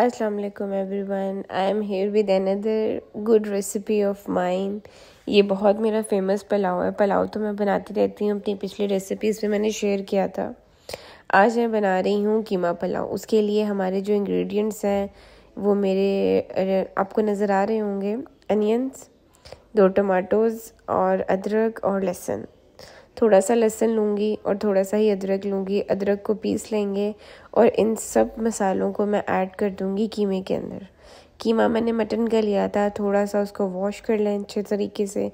अस्सलाम वालेकुम everyone I am here with another good recipe of mine ये बहुत मेरा फेमस पुलाव है पुलाव तो मैं बनाती रहती हूँ अपनी पिछली रेसिपीज़ पे मैंने शेयर किया था आज मैं बना रही हूँ कीमा पुलाव उसके लिए हमारे जो इंग्रेडिएंट्स हैं वो मेरे आपको नज़र आ रहे होंगे अनियंस दो टमाटोज़ और अदरक और लहसुन थोड़ा सा लहसुन लूँगी और थोड़ा सा ही अदरक लूँगी अदरक को पीस लेंगे और इन सब मसालों को मैं ऐड कर दूँगी कीमे के अंदर कीमा मैंने मटन का लिया था थोड़ा सा उसको वॉश कर लें अच्छे तरीके से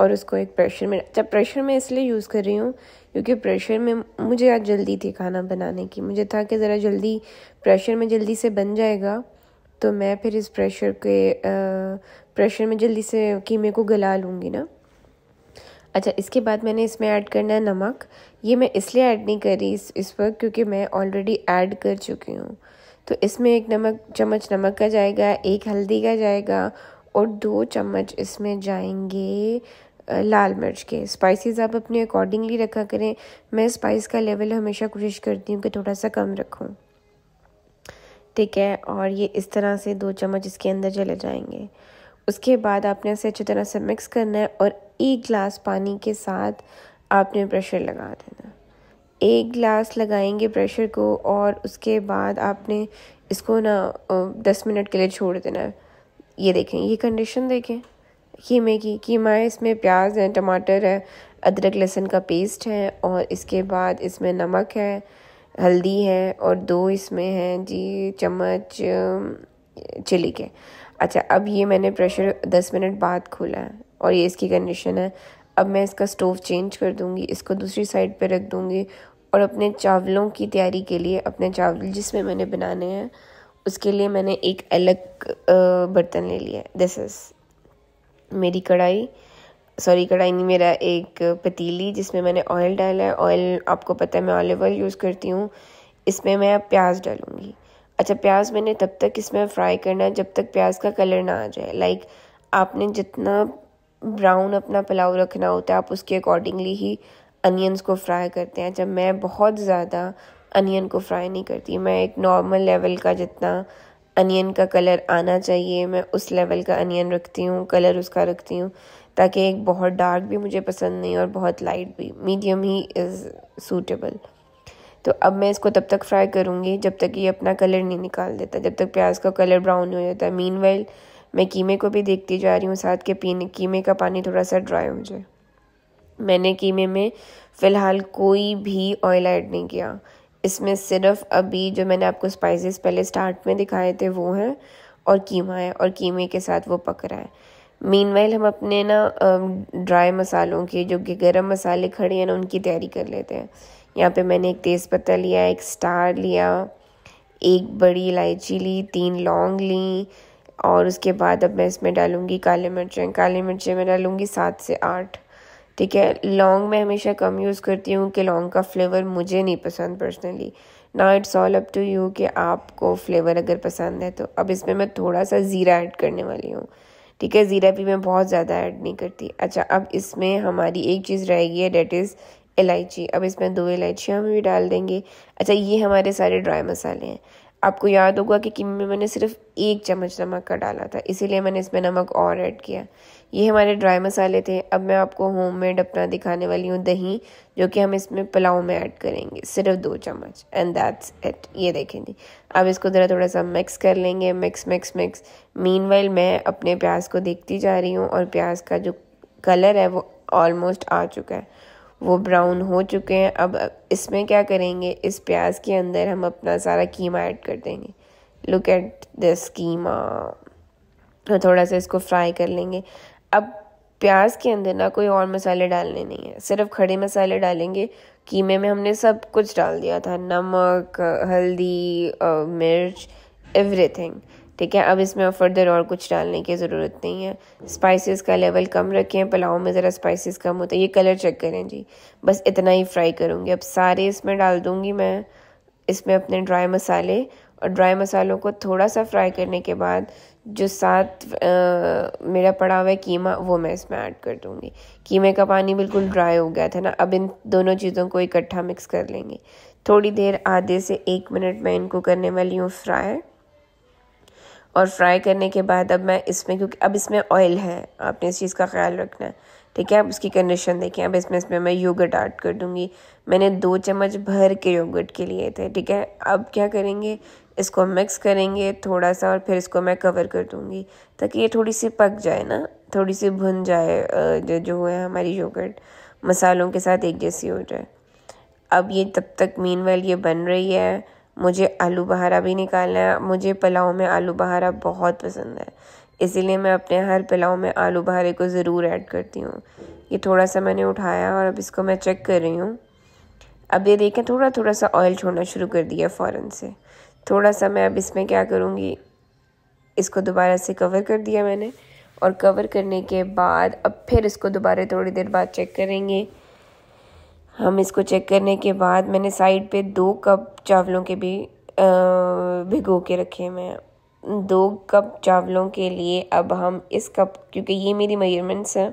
और उसको एक प्रेशर में जब प्रेशर में इसलिए यूज़ कर रही हूँ क्योंकि प्रेशर में मुझे आज जल्दी थी खाना बनाने की मुझे था कि ज़रा जल्दी प्रेशर में जल्दी से बन जाएगा तो मैं फिर इस प्रेशर के आ, प्रेशर में जल्दी से कीमे को गला लूँगी ना अच्छा इसके बाद मैंने इसमें ऐड करना है नमक ये मैं इसलिए ऐड नहीं कर रही इस इस पर क्योंकि मैं ऑलरेडी ऐड कर चुकी हूँ तो इसमें एक नमक चम्मच नमक का जाएगा एक हल्दी का जाएगा और दो चम्मच इसमें जाएंगे लाल मिर्च के स्पाइसेस आप अपने अकॉर्डिंगली रखा करें मैं स्पाइस का लेवल हमेशा कोशिश करती हूँ कि थोड़ा सा कम रखूँ ठीक है और ये इस तरह से दो चम्मच इसके अंदर चले जाएंगे उसके बाद आपने इसे अच्छी तरह से मिक्स करना है और एक गिलास पानी के साथ आपने प्रेशर लगा देना एक गिलास लगाएंगे प्रेशर को और उसके बाद आपने इसको ना दस मिनट के लिए छोड़ देना है ये देखें ये कंडीशन देखें कीमे की कीमा है इसमें प्याज है टमाटर है अदरक लहसुन का पेस्ट है और इसके बाद इसमें नमक है हल्दी है और दो इसमें हैं जी चम्मच चिली के अच्छा अब ये मैंने प्रेशर दस मिनट बाद खोला है और ये इसकी कंडीशन है अब मैं इसका स्टोव चेंज कर दूँगी इसको दूसरी साइड पे रख दूँगी और अपने चावलों की तैयारी के लिए अपने चावल जिसमें मैंने बनाने हैं उसके लिए मैंने एक अलग बर्तन ले लिया है दिस इज़ मेरी कढ़ाई सॉरी कढ़ाई नहीं मेरा एक पतीली जिसमें मैंने ऑयल डाला है ऑयल आपको पता है मैं ऑलिव ऑयल यूज़ करती हूँ इसमें मैं प्याज डालूँगी अच्छा प्याज मैंने तब तक इसमें फ्राई करना है जब तक प्याज का कलर ना आ जाए लाइक आपने जितना ब्राउन अपना पुलाव रखना होता है आप उसके अकॉर्डिंगली ही अनियंस को फ्राई करते हैं जब मैं बहुत ज़्यादा अनियन को फ्राई नहीं करती मैं एक नॉर्मल लेवल का जितना अनियन का कलर आना चाहिए मैं उस लेवल का अनियन रखती हूँ कलर उसका रखती हूँ ताकि एक बहुत डार्क भी मुझे पसंद नहीं और बहुत लाइट भी मीडियम ही इज़ सूटेबल तो अब मैं इसको तब तक फ्राई करूँगी जब तक ये अपना कलर नहीं निकाल देता जब तक प्याज का कलर ब्राउन हो जाता है मीन वाइल मैं कीमे को भी देखती जा रही हूँ साथ के पीने कीमे का पानी थोड़ा सा ड्राई हो जाए मैंने कीमे में फ़िलहाल कोई भी ऑयल ऐड नहीं किया इसमें सिर्फ अभी जो मैंने आपको स्पाइसेस पहले स्टार्ट में दिखाए थे वो हैं और कीमा है और कीमे के साथ वो पक रहा है मीन हम अपने ना ड्राई मसालों के जो कि गर्म मसाले खड़े हैं ना उनकी तैयारी कर लेते हैं यहाँ पे मैंने एक तेज़पत्ता लिया एक स्टार लिया एक बड़ी इलायची ली तीन लौंग ली और उसके बाद अब मैं इसमें डालूँगी काले मिर्चें काले मिर्चें मैं डालूँगी सात से आठ ठीक है लौंग मैं हमेशा कम यूज़ करती हूँ कि लौंग का फ्लेवर मुझे नहीं पसंद पर्सनली ना it's all up to you कि आपको फ्लेवर अगर पसंद है तो अब इसमें मैं थोड़ा सा ज़ीरा ऐड करने वाली हूँ ठीक है ज़ीरा भी मैं बहुत ज़्यादा ऐड नहीं करती अच्छा अब इसमें हमारी एक चीज़ रहेगी है डेट इज़ इलायची अब इसमें दो इलायचियाँ हम भी डाल देंगे अच्छा ये हमारे सारे ड्राई मसाले हैं आपको याद होगा कि किम में मैंने सिर्फ एक चम्मच नमक का डाला था इसीलिए मैंने इसमें नमक और ऐड किया ये हमारे ड्राई मसाले थे अब मैं आपको होम मेड अपना दिखाने वाली हूँ दही जो कि हम इसमें पुलाव में ऐड करेंगे सिर्फ दो चम्मच एंड दैट्स इट ये देखेंगे अब इसको ज़रा थोड़ा सा मिक्स कर लेंगे मिक्स मिक्स मिक्स मीन मैं अपने प्याज को देखती जा रही हूँ और प्याज का जो कलर है वो ऑलमोस्ट आ चुका है वो ब्राउन हो चुके हैं अब इसमें क्या करेंगे इस प्याज के अंदर हम अपना सारा कीमा ऐड कर देंगे लुक एट दिस कीमा थोड़ा सा इसको फ्राई कर लेंगे अब प्याज के अंदर ना कोई और मसाले डालने नहीं है सिर्फ खड़े मसाले डालेंगे कीमे में हमने सब कुछ डाल दिया था नमक हल्दी मिर्च एवरीथिंग ठीक है अब इसमें फर्दर और कुछ डालने की ज़रूरत नहीं है स्पाइसेस का लेवल कम रखें पुलाव में ज़रा स्पाइसेस कम होते है ये कलर चेक करें जी बस इतना ही फ्राई करूँगी अब सारे इसमें डाल दूँगी मैं इसमें अपने ड्राई मसाले और ड्राई मसालों को थोड़ा सा फ्राई करने के बाद जो साथ आ, मेरा पड़ा हुआ है कीमा वो मैं इसमें ऐड कर दूँगी कीमे का पानी बिल्कुल ड्राई हो गया था ना अब इन दोनों चीज़ों को इकट्ठा मिक्स कर लेंगे थोड़ी देर आधे से एक मिनट मैं इनको करने वाली हूँ फ्राई और फ्राई करने के बाद अब मैं इसमें क्योंकि अब इसमें ऑयल है आपने इस चीज़ का ख्याल रखना है ठीक है अब उसकी कंडीशन देखें अब इसमें इसमें मैं योगर्ट ऐड कर दूंगी मैंने दो चम्मच भर के योगर्ट के लिए थे ठीक है अब क्या करेंगे इसको मिक्स करेंगे थोड़ा सा और फिर इसको मैं कवर कर दूंगी ताकि ये थोड़ी सी पक जाए ना थोड़ी सी भुन जाए जो जो है हमारी योगर्ट मसालों के साथ एक जैसी हो जाए अब ये तब तक मीन ये बन रही है मुझे आलू बहारा भी निकालना है मुझे पुलाव में आलू बहारा बहुत पसंद है इसीलिए मैं अपने हर पुलाव में आलू बहारे को ज़रूर ऐड करती हूँ ये थोड़ा सा मैंने उठाया और अब इसको मैं चेक कर रही हूँ अब ये देखें थोड़ा थोड़ा सा ऑयल छोड़ना शुरू कर दिया फ़ौरन से थोड़ा सा मैं अब इसमें क्या करूँगी इसको दोबारा से कवर कर दिया मैंने और कवर करने के बाद अब फिर इसको दोबारा थोड़ी देर बाद चेक करेंगे हम इसको चेक करने के बाद मैंने साइड पे दो कप चावलों के भी भिगो के रखे हुए हैं दो कप चावलों के लिए अब हम इस कप क्योंकि ये मेरी मेजरमेंट्स हैं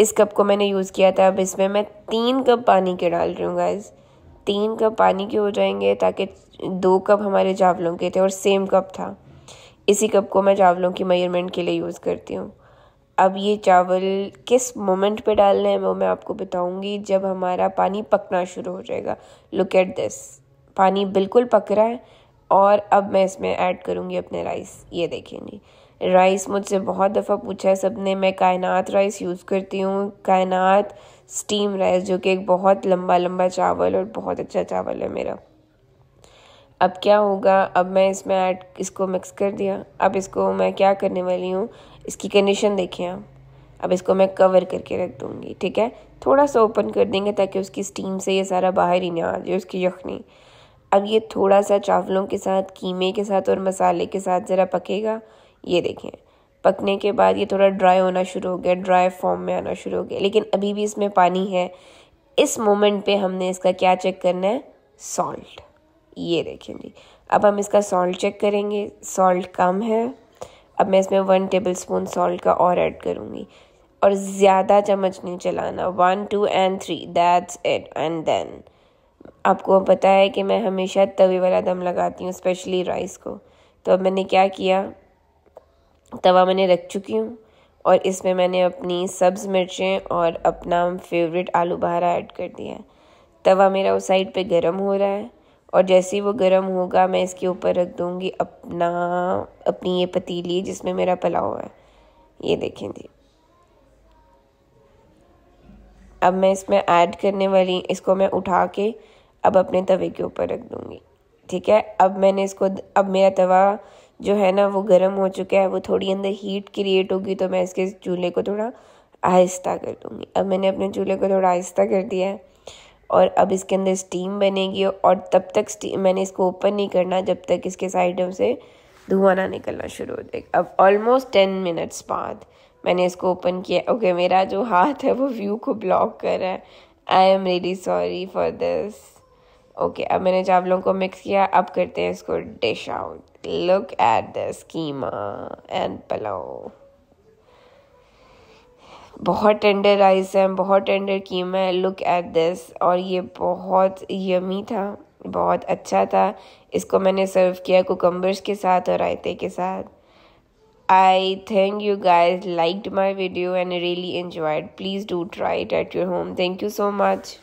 इस कप को मैंने यूज़ किया था अब इसमें मैं तीन कप पानी के डाल रही हूँ गाइज तीन कप पानी के हो जाएंगे ताकि दो कप हमारे चावलों के थे और सेम कप था इसी कप को मैं चावलों की मेजरमेंट के लिए यूज़ करती हूँ अब ये चावल किस मोमेंट पे डालने हैं वो मैं आपको बताऊंगी जब हमारा पानी पकना शुरू हो जाएगा लुक एट दिस पानी बिल्कुल पक रहा है और अब मैं इसमें ऐड करूँगी अपने राइस ये देखेंगे राइस मुझसे बहुत दफ़ा पूछा है सबने मैं कायनात राइस यूज़ करती हूँ कायनात स्टीम राइस जो कि एक बहुत लंबा लंबा चावल और बहुत अच्छा चावल है मेरा अब क्या होगा अब मैं इसमें ऐड इसको मिक्स कर दिया अब इसको मैं क्या करने वाली हूँ इसकी कंडीशन देखें आप अब इसको मैं कवर करके रख दूँगी ठीक है थोड़ा सा ओपन कर देंगे ताकि उसकी स्टीम से ये सारा बाहर ही ना आ जाए उसकी यखनी अब ये थोड़ा सा चावलों के साथ कीमे के साथ और मसाले के साथ ज़रा पकेगा ये देखें पकने के बाद ये थोड़ा ड्राई होना शुरू हो गया ड्राई फॉर्म में आना शुरू हो गया लेकिन अभी भी इसमें पानी है इस मोमेंट पे हमने इसका क्या चेक करना है सॉल्ट ये देखें जी अब हम इसका सॉल्ट चेक करेंगे सॉल्ट कम है अब मैं इसमें वन टेबल स्पून सॉल्ट का और ऐड करूँगी और ज़्यादा चम्मच नहीं चलाना one two and three that's it and then आपको पता है कि मैं हमेशा तवे वाला दम लगाती हूँ स्पेशली राइस को तो अब मैंने क्या किया तवा मैंने रख चुकी हूँ और इसमें मैंने अपनी सब्ज़ मिर्चें और अपना फेवरेट आलू बहारा ऐड कर दिया है तवा मेरा उस साइड पे गर्म हो रहा है और जैसे ही वो गर्म होगा मैं इसके ऊपर रख दूँगी अपना अपनी ये पतीली जिसमें मेरा पुलाव है ये देखें जी अब मैं इसमें ऐड करने वाली इसको मैं उठा के अब अपने तवे के ऊपर रख दूँगी ठीक है अब मैंने इसको अब मेरा तवा जो है ना वो गर्म हो चुका है वो थोड़ी अंदर हीट क्रिएट होगी तो मैं इसके चूल्हे को थोड़ा आहिस्ता कर दूँगी अब मैंने अपने चूल्हे को थोड़ा आहिस्ता कर दिया है और अब इसके अंदर स्टीम बनेगी और तब तक मैंने इसको ओपन नहीं करना जब तक इसके साइडों से धुआं ना निकलना शुरू हो जाएगा अब ऑलमोस्ट टेन मिनट्स बाद मैंने इसको ओपन किया ओके मेरा जो हाथ है वो व्यू को ब्लॉक कर रहा है I am really sorry for this okay अब मैंने चावलों को मिक्स किया अब करते हैं इसको dish out look at the schema and pulao बहुत टेंडर राइस है बहुत टेंडर कीमा है लुक एट दिस और ये बहुत यमी था बहुत अच्छा था इसको मैंने सर्व किया कोकम्बर्स के साथ और रायते के साथ I think you guys liked my video and really enjoyed please do try it at your home thank you so much